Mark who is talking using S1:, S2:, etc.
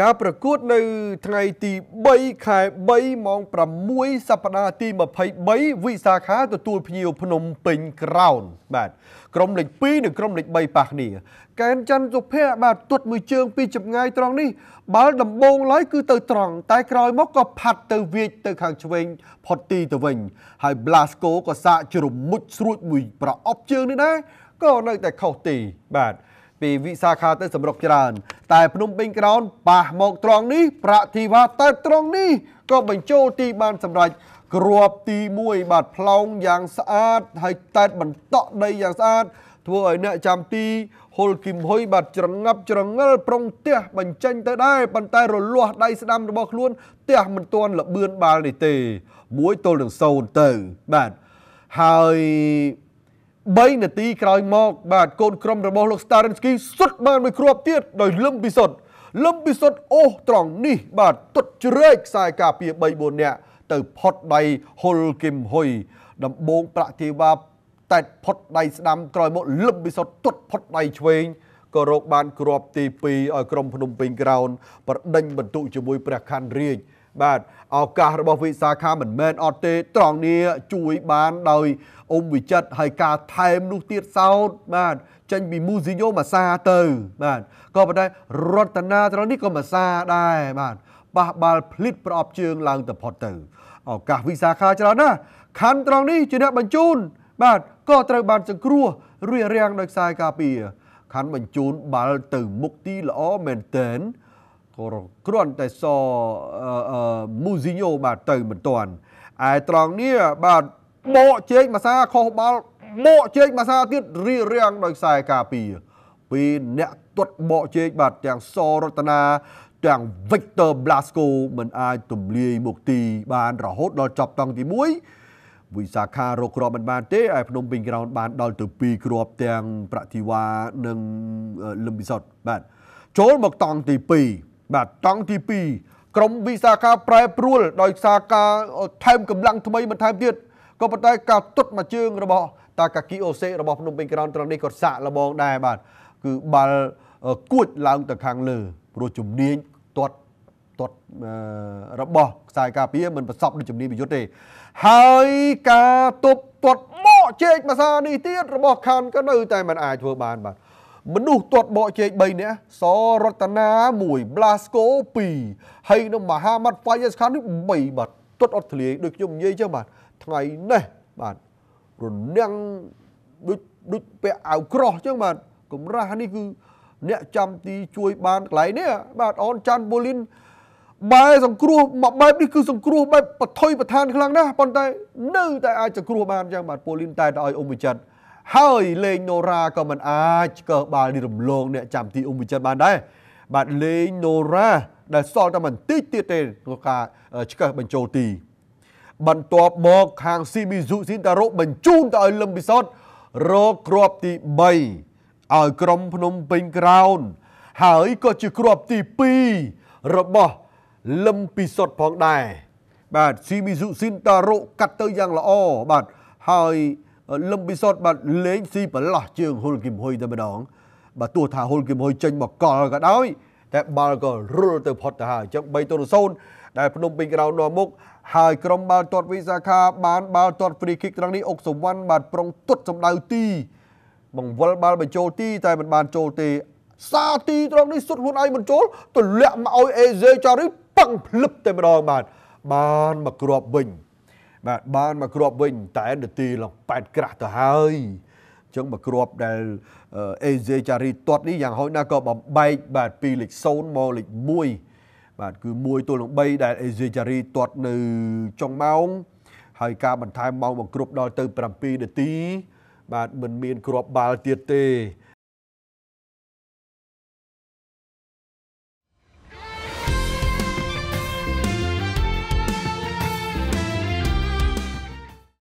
S1: ការប្រកួតនៅថ្ងៃទី3ខែ3ម៉ោង6សប្តាហ៍ទី23វិសាខា ទទួលភ្ញៀវភ្នំពេញក្រោនបាទក្រុមលេខ2និងក្រុមលេខ3ប៉ះគ្នាកែនច័ន្ទសុភ័ក្របាទទុតមួយជើងពីចម្ងាយត្រង់នេះបាល់ដំបងឡើយគឺទៅត្រង់តែក្រោយមកក៏ផាត់ទៅវាចទៅខាងឆ្វេងផុតទីទៅវិញហើយ Blasco ក៏សាកជ្រមុជស្រួចមួយប្រអប់ជើងនេះដែរក៏នៅតែខុសទីបាទពីវិសាខាទៅសម្រុកច្រើន តែភ្នំពេញក្រោនប៉ះមកត្រង់នេះប្រាក់ធីវ៉ាទៅត្រង់នេះក៏បញ្ចូលទីបានសម្រេចគ្រាប់ទី1បាទផ្លោងយ៉ាងស្អាតហើយតែតបន្តក់ដីយ៉ាងស្អាត ធ្វើឲ្យអ្នកចាំទីហុលគីមហ៊ុយបាទច្រងាប់ច្រងិលប្រុងផ្ទះបញ្ចេញទៅដែរប៉ុន្តែរលាស់ដៃស្ដាំ របស់ខ្លួនផ្ទះមិនទាន់លបឿនបាល់នេះទេ1ទល់នឹង0ទៅបាទហើយ3នាទីក្រោយមក បាទកូនក្រុមរបស់លោក Starensky សុទ្ធបានមួយគ្រាប់ទៀតដោយលឹមពិសុទ្ធលឹមពិសុទ្ធអូសត្រង់នេះបាទទុតជ្រែកខ្សែការពារ3 4នាក់ទៅផុតដៃហុលគឹមហ៊ុយដំបងប្រាក់ទេវ៉ាតែផុតដៃ ស្ដាំក្រោយមកលឹមពិសុទ្ធទុតផុតដៃឆ្វេងក៏រកបានគ្រាប់ទី2ឲ្យក្រុមភ្នំពេញក្រោនប្រដេញបន្ទុកជាមួយព្រះខណ្ឌរាជបាទឱកាសរបស់វិសាខាមិនមែនអត់ទេត្រង់នេះជួយបានដោយអ៊ំវិចិត្រហើយការថែមនោះទៀតសោតបាទចេញពីមូស៊ីយ៉ូម៉ាសាទៅ បាទក៏ប៉ុន្តែរតនាត្រង់នេះក៏ម៉ាសាដែរបាទបះបាល់ផ្លិតប្រអប់ជើងឡើងទៅផុតទៅឱកាសវិសាខាច្រើនណាស់ខណ្ឌត្រង់នេះជាអ្នកបញ្ជូនបាទក៏ត្រូវបានសង្គ្រោះរារាំងដោយខ្សែការពារខណ្ឌបញ្ជូនបាល់ទៅមុខទីល្អមែនទែនគ្រាន់តែសមូស៊ីញ៉ូបាទទៅមិនទាន់ឯត្រង់នេះបាទបកជែកមួយសាខុសបាល់បកជែកមួយសាទៀតរៀបរៀងដោយខ្សែការពីពីអ្នកទាត់បកជែកបាទទាំងសរតនាទាំង Victor Blasco មិនអាចទម្លាយមុខទី បានរហូតដល់ចប់តង់ទី1វិសាខារកគ្រាប់មិនបានទេឯភ្នំពេញក្រោនបានដល់ទៅ2គ្រាប់ទាំង ប្រតិវានិងលឹមពិសតបាទចូលមកតង់ទី2បាទតង់ទី2ក្រមវិសាខាប្រែប្រួលដោយសារការថែមកម្លាំងថ្មីបន្ថែមទៀតក៏ប៉ុន្តែការទុតមួយជើងរបស់តាកាគីអូសេរបស់ភ្នំពេញក្រោនត្រង់នេះក៏សាក់លបងដែរបាទគឺបាល់គួចឡើងទៅខាងលើ ព្រោះជំនាញទាត់ទាត់របស់ខ្សែការពារមិនប្រសពដូចជំនាញប្រយុទ្ធទេហើយការទប់ទាត់បោកជែកភាសានេះទៀតរបស់ខាន់ក៏នៅ តែមិនអាចធ្វើបានបាទមនុស្សទាត់បកជែក3នាក់សរតនា1 Blasco 2ហើយនៅមហាម៉ាត់ Fire ខាងនេះ3បាទទាត់អត់ធ្លាយដូចខ្ញុំនិយាយចឹងបាទថ្ងៃនេះបាទរនាំងដូចដូចពាក់អាវក្រោះចឹងបាទកម្រាស់នេះគឺ អ្នកចាំទី ជួយបានកន្លែងនេះបាទអូនច័ន្ទបូលីនបែ សង្គ្រោះមកបែបនេះគឺសង្គ្រោះបែបបថុយប្រឋានខ្លាំងណាស់ប៉ុន្តែ នៅតែអាចសង្គ្រោះបានចឹងបាទបូលីនតែតឲ្យអ៊ំវិចិត្រហើយលេងណូរ៉ាក៏មិនអាចឆ្កឹះបាល់នេះរំលងអ្នកចាំទីអ៊ុំវិចិត្របានដែរបាទលេងណូរ៉ាដែលសល់តែបន្តិចទៀតទេក្នុងការឆ្កឹះបញ្ចូលទី បន្ទាប់មកខាងស៊ីមីស៊ូស៊ីនតារ៉ូបញ្ជូនទៅឲ្យលឹមពិសតរកគ្រាប់ទី3ឲ្យក្រុមភ្នំពេញក្រោន ហើយក៏ជាគ្រាប់ទី2របស់លឹមពិសុតផងដែរបាទស៊ីមីស៊ូស៊ីនតារ៉ូកាត់ទៅយ៉ាងល្អបាទហើយលឹមពិសោតបាទលេងស៊ីប្រឡោះជើងហ៊ុលគីមហ៊ុយតែម្ដងបាទទោះថាហ៊ុលគីមហ៊ុយចេញមកកល់ក៏ដោយតែបាល់ក៏រុលទៅផុតទៅហើយអញ្ចឹង3ទល់0ដែលភ្នំពេញក្រោននាំមុខហើយក្រុមបាល់ទាត់វិសាខាបាន បាល់ទាត់ free kick ត្រង់នេះអុកសវណ្ណបានប្រុងទុតសម្ដៅទីបង្វិលបាល់បញ្ចូលទីតែមិនបានចូលទេសាទីត្រង់នេះសុតខ្លួនឯងមិនចូលទម្លាក់មកឲ្យអេសេចារីប៉ឹងភ្លឹបតែម្ដងបាទបានមកគ្របវិញបាទបានមកគ្រាប់វិញតែនាទីឡើង8ក្រាស់ទៅហើយអញ្ចឹងមកគ្រាប់ដែលអេជេចារីទាត់នេះយ៉ាងហោចណាស់ក៏បំបែកបាទពីលេខ0មកលេខ1បាទគឺ1ទល់នឹង3ដែលអេជេចារីទាត់នៅចុងម៉ោងហើយ ការបន្ថែមម៉ោងមកគ្រប់ដល់ទៅ7នាទី បាទមិនមាន គ្រាប់បាល់ទៀតទេ